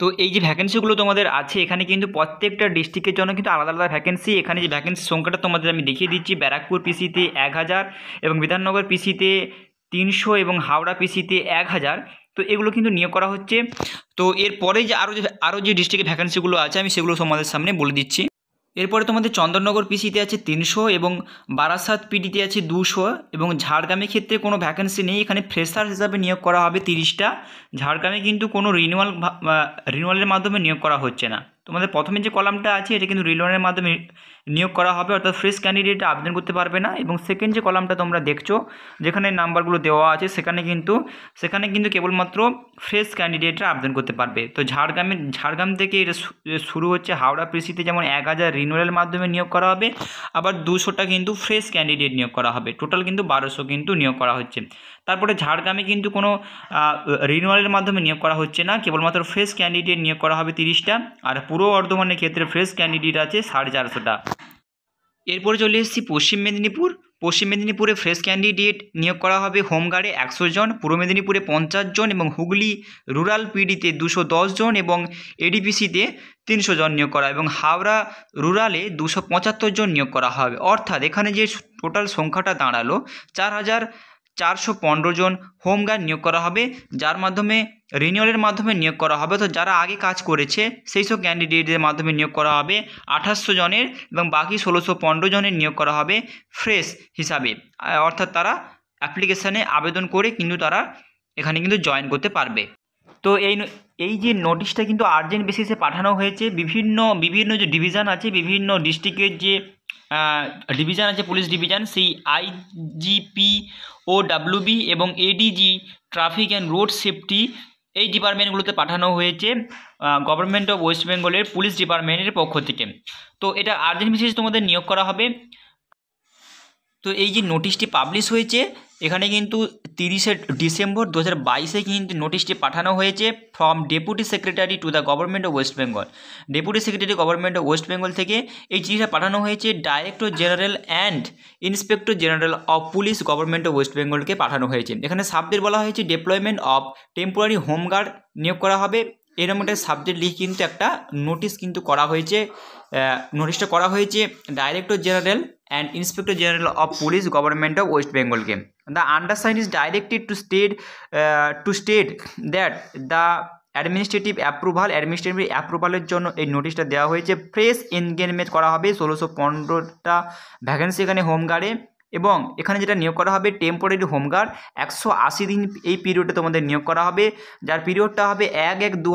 তো এই যে ভ্যাকেন্সিগুলো তোমাদের আছে এখানে কিন্তু প্রত্যেকটা ডিস্ট্রিক্টের জন্য কিন্তু আলাদা আলাদা ভ্যাকেন্সি এখানে যে ভ্যাকেন্সি সংখ্যাটা তোমাদের আমি দেখিয়ে দিচ্ছি ব্যারাকপুর পিসিতে এক হাজার এবং বিধাননগর পিসিতে তিনশো এবং হাওড়া পিসিতে এক হাজার তো এগুলো কিন্তু নিয়োগ করা হচ্ছে তো এরপরে যে আরও যে আরও যে ডিস্ট্রিক্টের ভ্যাকেন্সিগুলো আছে আমি সেগুলো তোমাদের সামনে বলে দিচ্ছি এরপরে তোমাদের চন্দননগর পিসিতে আছে তিনশো এবং বারাসাত পিডিতে আছে দুশো এবং ঝাড়গ্রামের ক্ষেত্রে কোনো ভ্যাকেন্সি নেই এখানে ফ্রেশার হিসাবে নিয়োগ করা হবে তিরিশটা ঝাড়গ্রামে কিন্তু কোনো রিনিউয়াল রিনিউয়ালের মাধ্যমে নিয়োগ করা হচ্ছে না তোমাদের প্রথমে যে কলামটা আছে এটা কিন্তু রিলোনের মাধ্যমে নিয়োগ করা হবে অর্থাৎ ফ্রেশ ক্যান্ডিডেট আবেদন করতে পারবে না এবং সেকেন্ড যে কলামটা তোমরা দেখছো যেখানে নাম্বারগুলো দেওয়া আছে সেখানে কিন্তু সেখানে কিন্তু কেবলমাত্র ফ্রেশ ক্যান্ডিডেটরা আবেদন করতে পারবে তো ঝাড়গ্রামের ঝাড়গ্রাম থেকে এটা শুরু হচ্ছে হাওড়া পিসিতে যেমন এক হাজার রিনুয়ালের মাধ্যমে নিয়োগ করা হবে আবার দুশোটা কিন্তু ফ্রেশ ক্যান্ডিডেট নিয়োগ করা হবে টোটাল কিন্তু বারোশো কিন্তু নিয়োগ করা হচ্ছে তারপরে ঝাড়গ্রামে কিন্তু কোনো রিনুয়ালের মাধ্যমে নিয়োগ করা হচ্ছে না কেবলমাত্র ফ্রেশ ক্যান্ডিডেট নিয়োগ করা হবে তিরিশটা আর পূর্ব বর্ধমানের ক্ষেত্রে ফ্রেশ ক্যান্ডিডেট আছে সাড়ে চারশোটা এরপর চলে এসেছি পশ্চিম মেদিনীপুর পশ্চিম মেদিনীপুরে ফ্রেশ ক্যান্ডিডেট নিয়োগ করা হবে হোমগার্ডে একশো জন পূর্ব মেদিনীপুরে পঞ্চাশ জন এবং হুগলি রুরাল পিডিতে দুশো দশ জন এবং এডিপিসিতে তিনশো জন নিয়োগ করা এবং হাওড়া রুরালে দুশো পঁচাত্তর জন নিয়োগ করা হবে অর্থাৎ এখানে যে টোটাল সংখ্যাটা দাঁড়ালো চার হাজার চারশো পনেরো জন হোমগার্ড নিয়োগ করা হবে যার মাধ্যমে রিনিউয়ালের মাধ্যমে নিয়োগ করা হবে তো যারা আগে কাজ করেছে সেই সব ক্যান্ডিডেটদের মাধ্যমে নিয়োগ করা হবে আঠাশশো জনের এবং বাকি ষোলোশো পনেরো জনের নিয়োগ করা হবে ফ্রেশ হিসাবে অর্থাৎ তারা অ্যাপ্লিকেশানে আবেদন করে কিন্তু তারা এখানে কিন্তু জয়েন করতে পারবে তো এই এই যে নোটিশটা কিন্তু আর্জেন্ট বেসিসে পাঠানো হয়েছে বিভিন্ন বিভিন্ন যে ডিভিশন আছে বিভিন্ন ডিস্ট্রিক্টের যে ডিভিশন আছে পুলিশ ডিভিশন সেই আইজিপি ও ডাব্লুবি এবং ADG traffic and road safety এই ডিপার্টমেন্টগুলোতে পাঠানো হয়েছে গভর্নমেন্ট অফ ওয়েস্ট বেঙ্গলের পুলিশ ডিপার্টমেন্টের পক্ষ থেকে তো এটা আর্জেন্ট বিশেষ তোমাদের নিয়োগ করা হবে তো এই যে নোটিশটি পাবলিশ হয়েছে এখানে কিন্তু তিরিশে ডিসেম্বর দু হাজার বাইশে কিন্তু নোটিশটি পাঠানো হয়েছে from deputy secretary to the government of West Bengal deputy secretary government of West Bengal থেকে এই চিঠিটা পাঠানো হয়েছে director general and inspector general of police government of West বেঙ্গলকে পাঠানো হয়েছে এখানে সাবদের বলা হয়েছে ডেপ্লয়মেন্ট অফ টেম্পোরারি হোমগার্ড নিয়োগ করা হবে এরকম একটা সাবজেক্ট লিখে কিন্তু একটা নোটিশ কিন্তু করা হয়েছে নোটিশটা করা হয়েছে director general and inspector general of police government of West বেঙ্গলকে the undersign is directed to state to state that the administrative approval administrative অ্যাপ্রুভালের জন্য এই নোটিশটা দেওয়া হয়েছে ফ্রেশ এনগেজমেন্ট করা হবে ষোলোশো পনেরোটা ভ্যাকেন্সি এখানে হোমগার্ডে এবং এখানে যেটা নিয়োগ করা হবে টেম্পোরারি হোমগার্ড একশো আশি দিন এই পিরিয়ডে তোমাদের নিয়োগ করা হবে যার পিরিয়ডটা হবে এক এক দু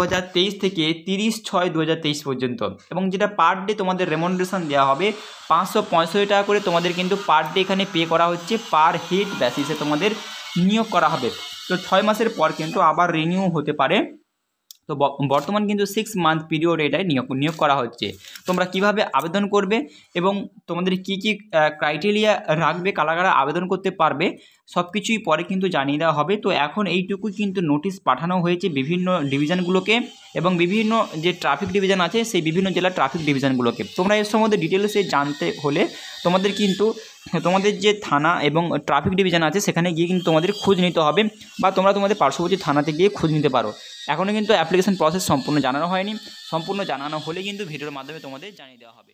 থেকে তিরিশ ছয় দু পর্যন্ত এবং যেটা পার ডে তোমাদের রেমন্ডেশন দেওয়া হবে পাঁচশো পঁয়ষট্টি টাকা করে তোমাদের কিন্তু পার ডে এখানে পে করা হচ্ছে পার হেড বেসিসে তোমাদের নিয়োগ করা হবে তো ছয় মাসের পর কিন্তু আবার রিনিউ হতে পারে তো বর্তমান কিন্তু সিক্স মান্থ পিরিয়ড এটাই নিয়োগ নিয়োগ করা হচ্ছে তোমরা কিভাবে আবেদন করবে এবং তোমাদের কি কি ক্রাইটেরিয়া রাখবে কালাগারা আবেদন করতে পারবে সব কিছুই পরে কিন্তু জানিয়ে দেওয়া হবে তো এখন এইটুকু কিন্তু নোটিশ পাঠানো হয়েছে বিভিন্ন ডিভিশনগুলোকে এবং বিভিন্ন যে ট্রাফিক ডিভিশন আছে সেই বিভিন্ন জেলার ট্রাফিক ডিভিশনগুলোকে তোমরা এর সম্বন্ধে ডিটেলসে জানতে হলে তোমাদের কিন্তু হ্যাঁ, তোমাদের যে থানা এবং ট্রাফিক ডিভিশন আছে সেখানে গিয়ে কিন্তু তোমাদের খোঁজ নিতে হবে বা তোমরা তোমাদের পার্শ্ববর্তী থানাতে গিয়ে খোঁজ নিতে পারো এখনও কিন্তু অ্যাপ্লিকেশন প্রসেস সম্পূর্ণ জানানো হয়নি সম্পূর্ণ জানানো হলে কিন্তু ভিডিওর মাধ্যমে তোমাদের জানিয়ে দেওয়া হবে